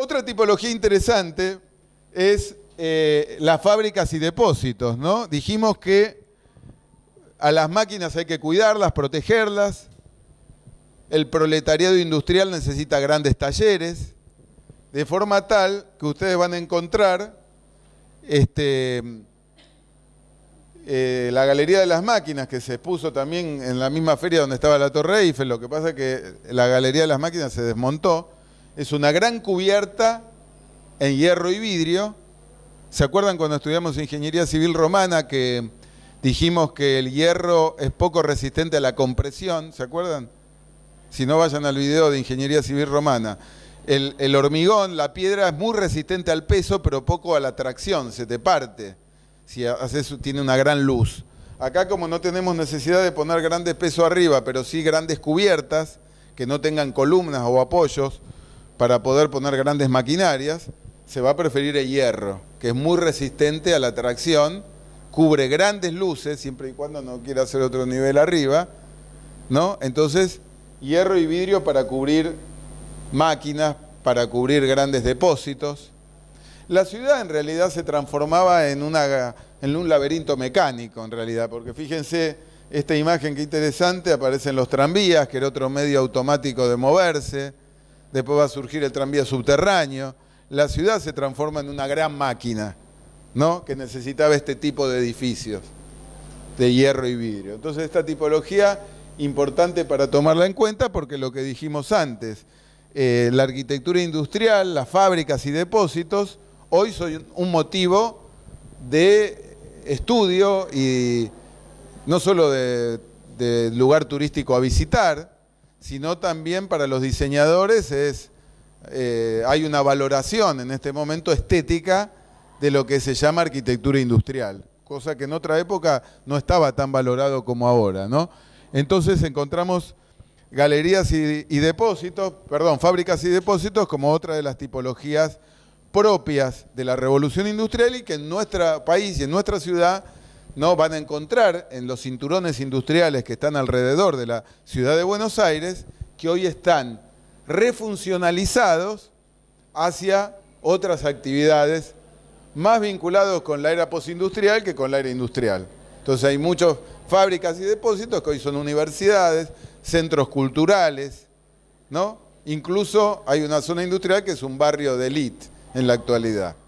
Otra tipología interesante es eh, las fábricas y depósitos, ¿no? Dijimos que a las máquinas hay que cuidarlas, protegerlas. El proletariado industrial necesita grandes talleres, de forma tal que ustedes van a encontrar este, eh, la Galería de las Máquinas, que se puso también en la misma feria donde estaba la Torre Eiffel, lo que pasa es que la Galería de las Máquinas se desmontó, es una gran cubierta en hierro y vidrio. ¿Se acuerdan cuando estudiamos ingeniería civil romana que dijimos que el hierro es poco resistente a la compresión? ¿Se acuerdan? Si no vayan al video de ingeniería civil romana. El, hormigón, la piedra es muy resistente al peso, pero poco a la tracción, se te parte. Si haces, tiene una gran luz. Acá como no tenemos necesidad de poner grandes pesos arriba, pero sí grandes cubiertas que no tengan columnas o apoyos, para poder poner grandes maquinarias, se va a preferir el hierro, que es muy resistente a la tracción, cubre grandes luces, siempre y cuando no quiera hacer otro nivel arriba, ¿no? Entonces, hierro y vidrio para cubrir máquinas, para cubrir grandes depósitos. La ciudad en realidad se transformaba en, en un laberinto mecánico, en realidad, porque fíjense esta imagen que interesante, aparecen los tranvías, que era otro medio automático de moverse, después va a surgir el tranvía subterráneo. La ciudad se transforma en una gran máquina, ¿no? Que necesitaba este tipo de edificios de hierro y vidrio. Entonces, esta tipología importante para tomarla en cuenta porque lo que dijimos antes, eh, la arquitectura industrial, las fábricas y depósitos, hoy son un motivo de estudio y no solo de lugar turístico a visitar, sino también para los diseñadores es, eh, hay una valoración en este momento estética de lo que se llama arquitectura industrial, cosa que en otra época no estaba tan valorado como ahora, ¿no? Entonces encontramos galerías y depósitos, perdón, fábricas y depósitos como otra de las tipologías propias de la revolución industrial y que en nuestro país y en nuestra ciudad ¿no? van a encontrar en los cinturones industriales que están alrededor de la ciudad de Buenos Aires, que hoy están refuncionalizados hacia otras actividades más vinculados con la era postindustrial que con la era industrial. Entonces hay muchas fábricas y depósitos que hoy son universidades, centros culturales, ¿no? Incluso hay una zona industrial que es un barrio de élite en la actualidad.